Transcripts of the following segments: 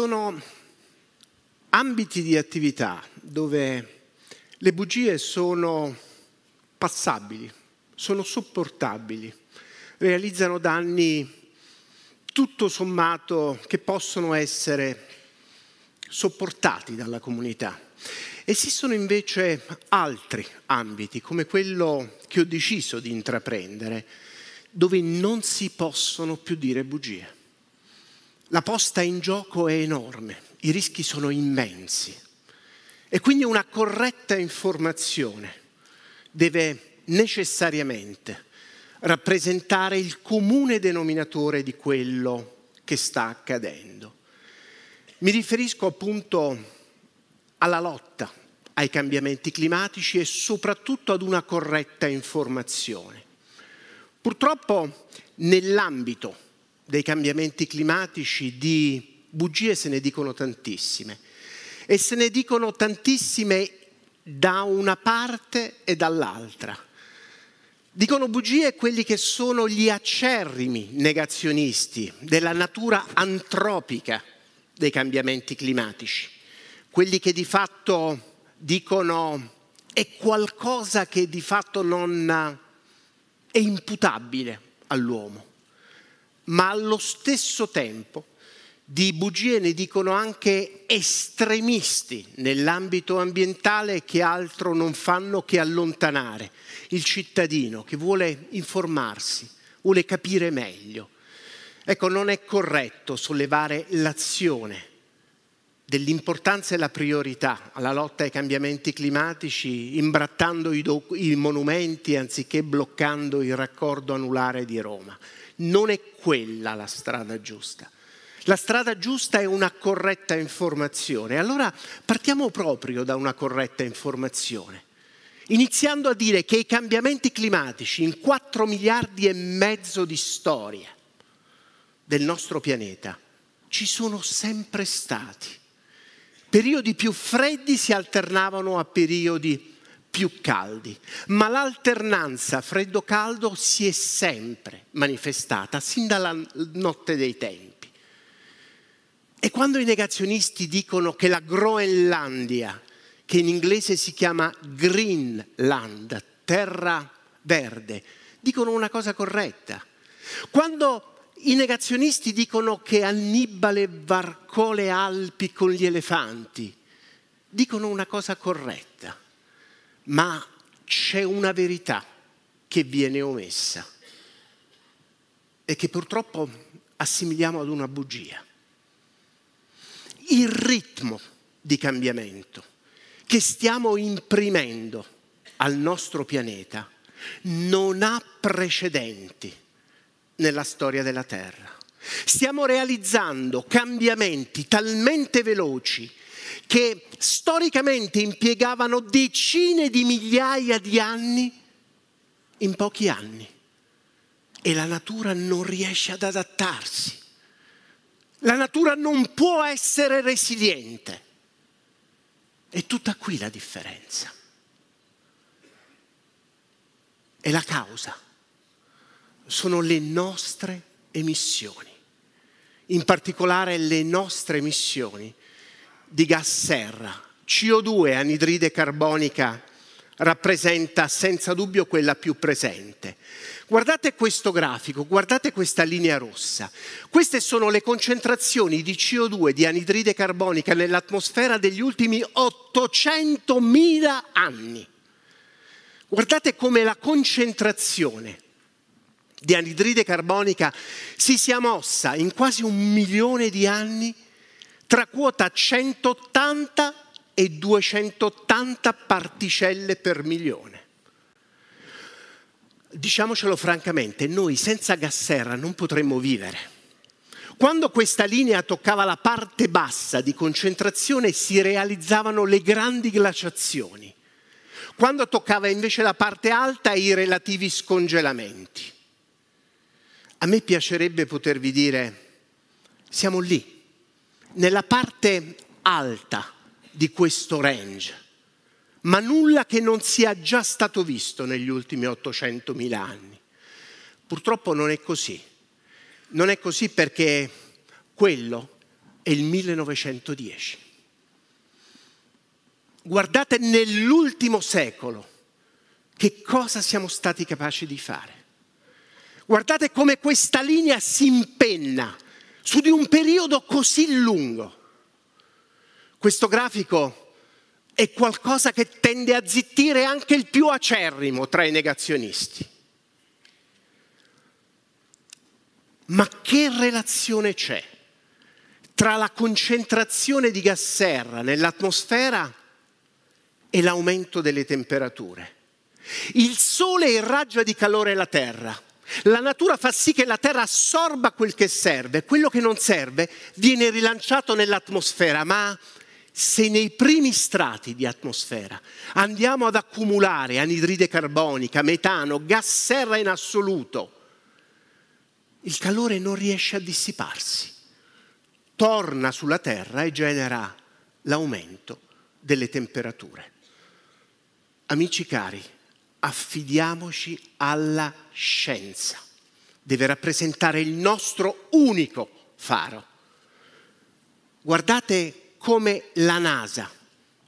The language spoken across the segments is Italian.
sono ambiti di attività dove le bugie sono passabili, sono sopportabili, realizzano danni tutto sommato che possono essere sopportati dalla comunità. Esistono invece altri ambiti, come quello che ho deciso di intraprendere, dove non si possono più dire bugie la posta in gioco è enorme, i rischi sono immensi e quindi una corretta informazione deve necessariamente rappresentare il comune denominatore di quello che sta accadendo. Mi riferisco appunto alla lotta ai cambiamenti climatici e soprattutto ad una corretta informazione. Purtroppo nell'ambito dei cambiamenti climatici, di bugie se ne dicono tantissime e se ne dicono tantissime da una parte e dall'altra. Dicono bugie quelli che sono gli acerrimi negazionisti della natura antropica dei cambiamenti climatici, quelli che di fatto dicono è qualcosa che di fatto non è imputabile all'uomo ma allo stesso tempo di bugie ne dicono anche estremisti nell'ambito ambientale che altro non fanno che allontanare il cittadino che vuole informarsi, vuole capire meglio. Ecco, non è corretto sollevare l'azione dell'importanza e la priorità alla lotta ai cambiamenti climatici, imbrattando i, i monumenti anziché bloccando il raccordo anulare di Roma. Non è quella la strada giusta. La strada giusta è una corretta informazione. Allora partiamo proprio da una corretta informazione, iniziando a dire che i cambiamenti climatici in 4 miliardi e mezzo di storia del nostro pianeta ci sono sempre stati Periodi più freddi si alternavano a periodi più caldi, ma l'alternanza freddo-caldo si è sempre manifestata, sin dalla notte dei tempi. E quando i negazionisti dicono che la Groenlandia, che in inglese si chiama Greenland, terra verde, dicono una cosa corretta. Quando i negazionisti dicono che Annibale varcò le Alpi con gli elefanti. Dicono una cosa corretta, ma c'è una verità che viene omessa e che purtroppo assimiliamo ad una bugia. Il ritmo di cambiamento che stiamo imprimendo al nostro pianeta non ha precedenti nella storia della Terra. Stiamo realizzando cambiamenti talmente veloci che storicamente impiegavano decine di migliaia di anni in pochi anni e la natura non riesce ad adattarsi. La natura non può essere resiliente. È tutta qui la differenza. È la causa sono le nostre emissioni, in particolare le nostre emissioni di gas serra. CO2, anidride carbonica, rappresenta senza dubbio quella più presente. Guardate questo grafico, guardate questa linea rossa. Queste sono le concentrazioni di CO2, di anidride carbonica nell'atmosfera degli ultimi 800.000 anni. Guardate come la concentrazione di anidride carbonica si sia mossa in quasi un milione di anni tra quota 180 e 280 particelle per milione. Diciamocelo francamente, noi senza gas serra non potremmo vivere. Quando questa linea toccava la parte bassa di concentrazione si realizzavano le grandi glaciazioni, quando toccava invece la parte alta i relativi scongelamenti. A me piacerebbe potervi dire, siamo lì, nella parte alta di questo range, ma nulla che non sia già stato visto negli ultimi 800.000 anni. Purtroppo non è così. Non è così perché quello è il 1910. Guardate nell'ultimo secolo che cosa siamo stati capaci di fare. Guardate come questa linea si impenna su di un periodo così lungo. Questo grafico è qualcosa che tende a zittire anche il più acerrimo tra i negazionisti. Ma che relazione c'è tra la concentrazione di gas serra nell'atmosfera e l'aumento delle temperature? Il Sole irraggia di calore la Terra la natura fa sì che la terra assorba quel che serve, quello che non serve viene rilanciato nell'atmosfera, ma se nei primi strati di atmosfera andiamo ad accumulare anidride carbonica, metano, gas serra in assoluto, il calore non riesce a dissiparsi, torna sulla terra e genera l'aumento delle temperature. Amici cari, affidiamoci alla scienza. Deve rappresentare il nostro unico faro. Guardate come la NASA,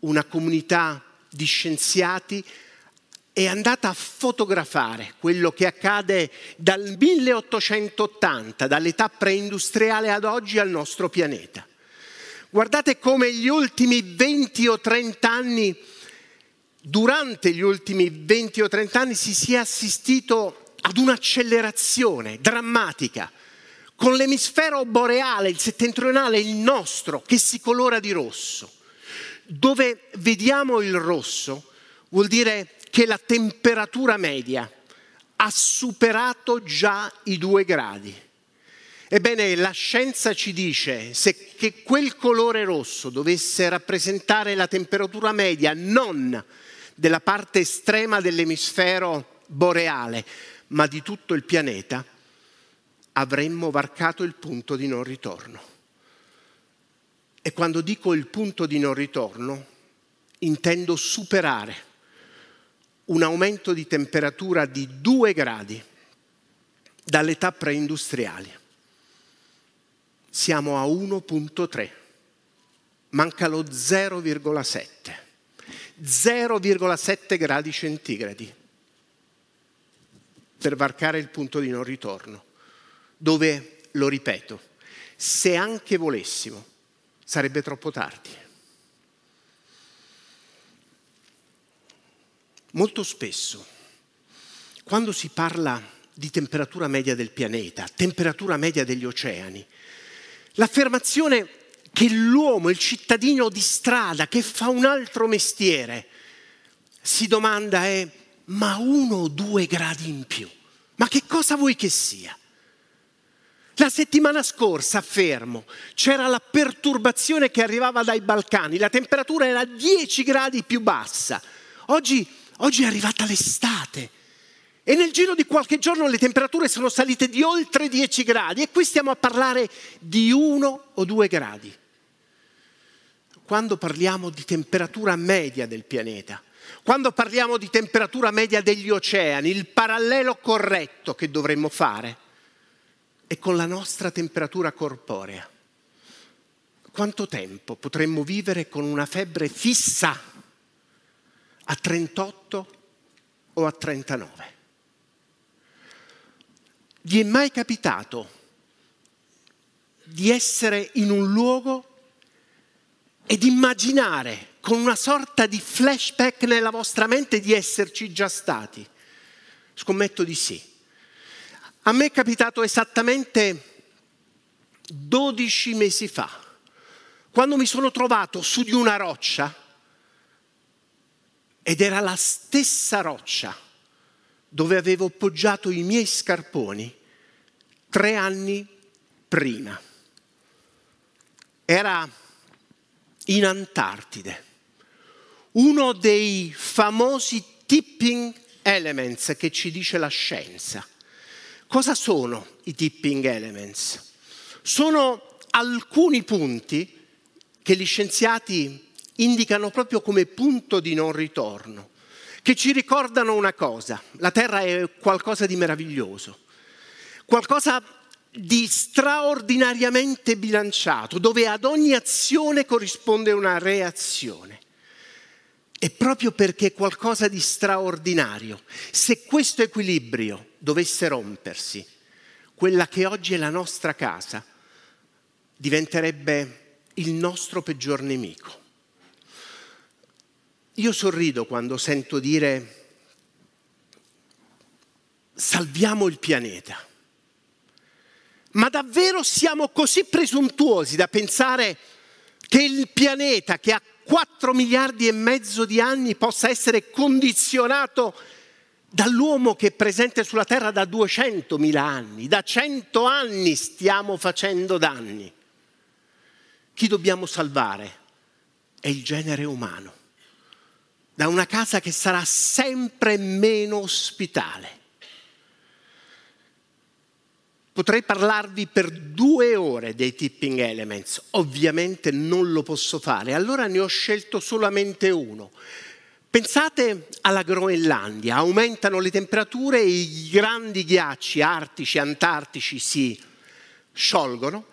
una comunità di scienziati, è andata a fotografare quello che accade dal 1880, dall'età preindustriale ad oggi al nostro pianeta. Guardate come gli ultimi 20 o 30 anni durante gli ultimi 20 o 30 anni si sia assistito ad un'accelerazione drammatica, con l'emisfero boreale, il settentrionale, il nostro, che si colora di rosso. Dove vediamo il rosso vuol dire che la temperatura media ha superato già i due gradi. Ebbene, la scienza ci dice se, che quel colore rosso dovesse rappresentare la temperatura media non della parte estrema dell'emisfero boreale, ma di tutto il pianeta, avremmo varcato il punto di non ritorno. E quando dico il punto di non ritorno, intendo superare un aumento di temperatura di due gradi dall'età preindustriale. Siamo a 1.3, manca lo 0,7. 0,7 gradi centigradi per varcare il punto di non ritorno, dove, lo ripeto, se anche volessimo sarebbe troppo tardi. Molto spesso, quando si parla di temperatura media del pianeta, temperatura media degli oceani, l'affermazione che l'uomo, il cittadino di strada che fa un altro mestiere, si domanda è eh, ma uno o due gradi in più? Ma che cosa vuoi che sia? La settimana scorsa, fermo, c'era la perturbazione che arrivava dai Balcani, la temperatura era 10 gradi più bassa. Oggi, oggi è arrivata l'estate e nel giro di qualche giorno le temperature sono salite di oltre 10 gradi e qui stiamo a parlare di uno o due gradi quando parliamo di temperatura media del pianeta, quando parliamo di temperatura media degli oceani, il parallelo corretto che dovremmo fare è con la nostra temperatura corporea. Quanto tempo potremmo vivere con una febbre fissa a 38 o a 39? Vi è mai capitato di essere in un luogo ed immaginare con una sorta di flashback nella vostra mente di esserci già stati? Scommetto di sì. A me è capitato esattamente 12 mesi fa, quando mi sono trovato su di una roccia ed era la stessa roccia dove avevo poggiato i miei scarponi tre anni prima. Era in Antartide, uno dei famosi tipping elements che ci dice la scienza. Cosa sono i tipping elements? Sono alcuni punti che gli scienziati indicano proprio come punto di non ritorno, che ci ricordano una cosa, la Terra è qualcosa di meraviglioso, qualcosa di straordinariamente bilanciato, dove ad ogni azione corrisponde una reazione. E proprio perché è qualcosa di straordinario, se questo equilibrio dovesse rompersi, quella che oggi è la nostra casa diventerebbe il nostro peggior nemico. Io sorrido quando sento dire salviamo il pianeta ma davvero siamo così presuntuosi da pensare che il pianeta che ha 4 miliardi e mezzo di anni possa essere condizionato dall'uomo che è presente sulla Terra da 200 mila anni, da 100 anni stiamo facendo danni. Chi dobbiamo salvare è il genere umano, da una casa che sarà sempre meno ospitale Potrei parlarvi per due ore dei tipping elements, ovviamente non lo posso fare, allora ne ho scelto solamente uno. Pensate alla Groenlandia, aumentano le temperature e i grandi ghiacci artici, antartici si sciolgono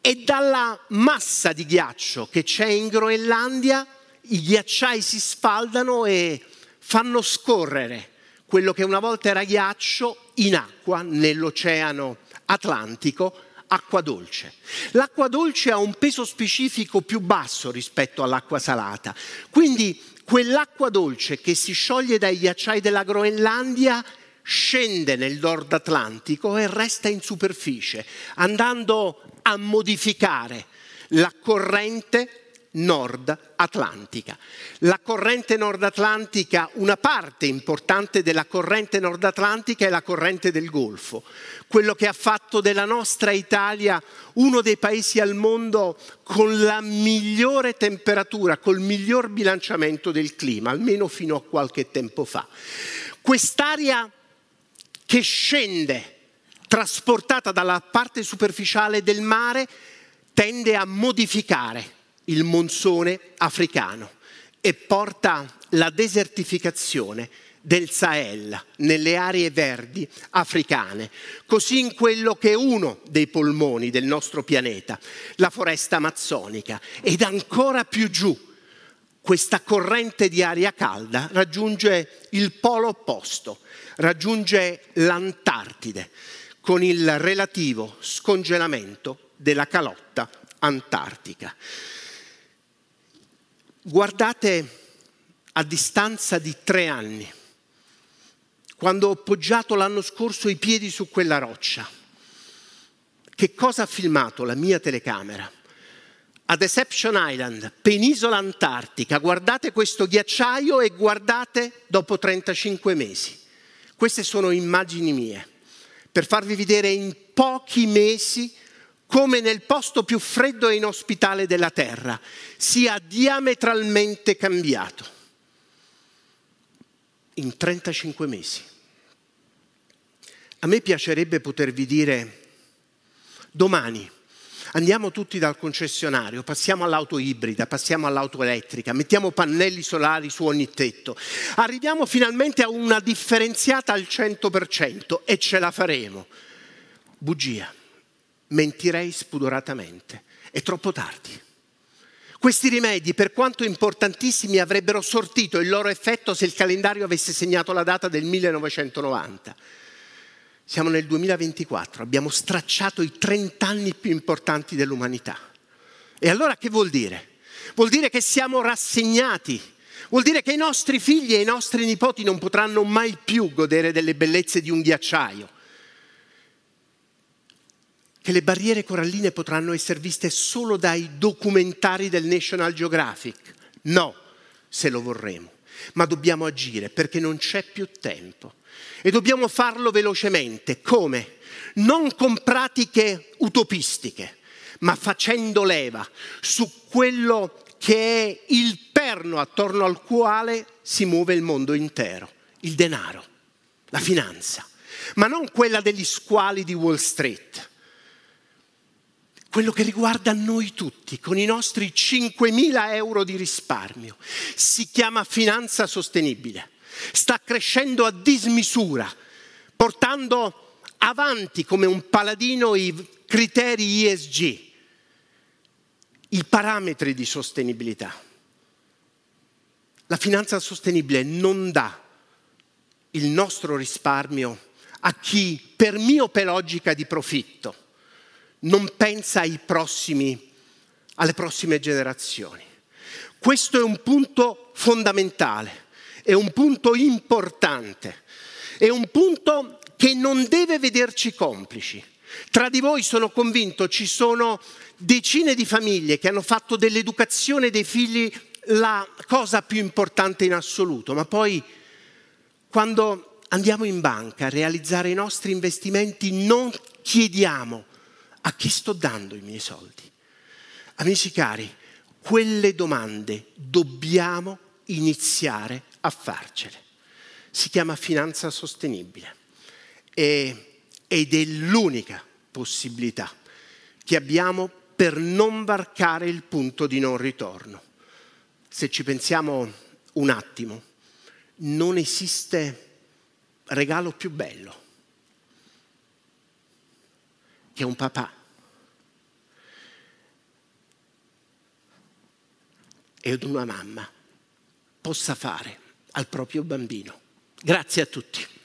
e dalla massa di ghiaccio che c'è in Groenlandia i ghiacciai si sfaldano e fanno scorrere quello che una volta era ghiaccio in acqua nell'oceano Atlantico acqua dolce. L'acqua dolce ha un peso specifico più basso rispetto all'acqua salata, quindi quell'acqua dolce che si scioglie dai ghiacciai della Groenlandia scende nel nord Atlantico e resta in superficie, andando a modificare la corrente nord atlantica. La corrente nord atlantica, una parte importante della corrente nord atlantica è la corrente del Golfo, quello che ha fatto della nostra Italia uno dei paesi al mondo con la migliore temperatura, col miglior bilanciamento del clima, almeno fino a qualche tempo fa. Quest'area che scende, trasportata dalla parte superficiale del mare, tende a modificare il monsone africano e porta la desertificazione del Sahel, nelle aree verdi africane, così in quello che è uno dei polmoni del nostro pianeta, la foresta amazzonica, ed ancora più giù questa corrente di aria calda raggiunge il polo opposto, raggiunge l'Antartide, con il relativo scongelamento della calotta antartica. Guardate a distanza di tre anni, quando ho poggiato l'anno scorso i piedi su quella roccia. Che cosa ha filmato la mia telecamera? A Deception Island, penisola antartica, guardate questo ghiacciaio e guardate dopo 35 mesi. Queste sono immagini mie, per farvi vedere in pochi mesi come nel posto più freddo e inospitale della terra, sia diametralmente cambiato in 35 mesi. A me piacerebbe potervi dire domani andiamo tutti dal concessionario, passiamo all'auto ibrida, passiamo all'auto elettrica, mettiamo pannelli solari su ogni tetto, arriviamo finalmente a una differenziata al 100% e ce la faremo. Bugia mentirei spudoratamente. È troppo tardi. Questi rimedi, per quanto importantissimi, avrebbero sortito il loro effetto se il calendario avesse segnato la data del 1990. Siamo nel 2024, abbiamo stracciato i 30 anni più importanti dell'umanità. E allora che vuol dire? Vuol dire che siamo rassegnati, vuol dire che i nostri figli e i nostri nipoti non potranno mai più godere delle bellezze di un ghiacciaio che le barriere coralline potranno essere viste solo dai documentari del National Geographic. No, se lo vorremo. Ma dobbiamo agire perché non c'è più tempo. E dobbiamo farlo velocemente. Come? Non con pratiche utopistiche, ma facendo leva su quello che è il perno attorno al quale si muove il mondo intero, il denaro, la finanza, ma non quella degli squali di Wall Street quello che riguarda noi tutti, con i nostri 5.000 euro di risparmio. Si chiama finanza sostenibile. Sta crescendo a dismisura, portando avanti come un paladino i criteri ISG, i parametri di sostenibilità. La finanza sostenibile non dà il nostro risparmio a chi per miope logica di profitto non pensa ai prossimi, alle prossime generazioni. Questo è un punto fondamentale, è un punto importante, è un punto che non deve vederci complici. Tra di voi sono convinto ci sono decine di famiglie che hanno fatto dell'educazione dei figli la cosa più importante in assoluto, ma poi quando andiamo in banca a realizzare i nostri investimenti non chiediamo a chi sto dando i miei soldi? Amici cari, quelle domande dobbiamo iniziare a farcele. Si chiama finanza sostenibile e, ed è l'unica possibilità che abbiamo per non varcare il punto di non ritorno. Se ci pensiamo un attimo, non esiste regalo più bello che un papà. ed una mamma possa fare al proprio bambino. Grazie a tutti.